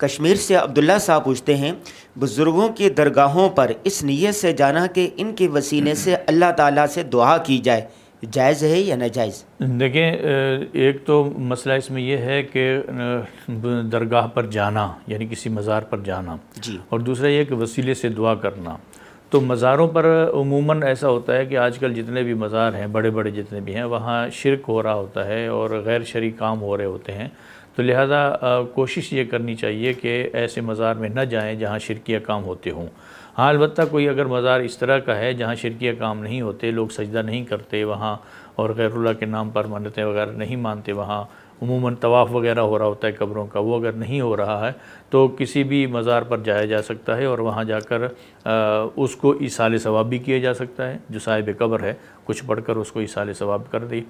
कश्मीर से अब्दुल्ला साहब पूछते हैं बुज़ुर्गों की दरगाहों पर इस नीयत से जाना कि इनके वसीले से अल्लाह ताला से दुआ की जाए जायज़ है या नाजायज़ देखें एक तो मसला इसमें यह है कि दरगाह पर जाना यानी किसी मज़ार पर जाना जी और दूसरा यह कि वसीले से दुआ करना तो मज़ारों पर उमूमन ऐसा होता है कि आजकल जितने भी मज़ार हैं बड़े बड़े जितने भी हैं वहाँ शिरक हो रहा होता है और गैर शरी काम हो रहे होते हैं तो लिहाजा कोशिश ये करनी चाहिए कि ऐसे मज़ार में न जाएं जहाँ शिरकिया काम होते हों हाँ अलबत् कोई अगर मज़ार इस तरह का है जहाँ शिरकिया काम नहीं होते लोग सजदा नहीं करते वहाँ और गैरुल्ला के नाम पर मन्नतें वगैरह नहीं मानते वहाँ अमूमन तवाफ़ वगैरह हो रहा होता है कब्रों का वो अगर नहीं हो रहा है तो किसी भी मज़ार पर जाया जा सकता है और वहाँ जाकर उसको ईसाल सवाब भी किया जा सकता है जो साहिब कब्र है कुछ पढ़कर उसको ईसाल सवाब कर दी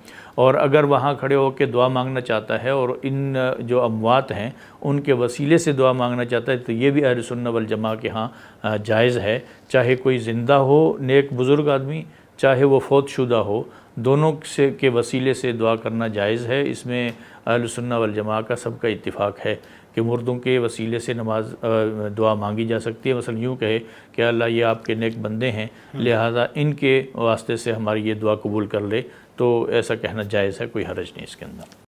और अगर वहाँ खड़े होकर दुआ मांगना चाहता है और इन जो अमवात हैं उनके वसीले से दुआ मांगना चाहता है तो ये भी अहल वल जमा के यहाँ जायज़ है चाहे कोई ज़िंदा हो नेक बुज़ुर्ग आदमी चाहे वो फौत शुदा हो दोनों से के वसीले से दुआ करना जायज़ है इसमें अहलसन्ना वलजमा का सबका इतफ़ाक़ है कि मुर्दों के वसीले से नमाज दुआ मांगी जा सकती है मसल यूँ कहे कि अल्लाह ये आपके नेक बंदे हैं हम्म। लिहाजा इनके वास्ते से हमारी ये दुआ कबूल कर ले तो ऐसा कहना जायज़ है कोई हरज नहीं इसके अंदर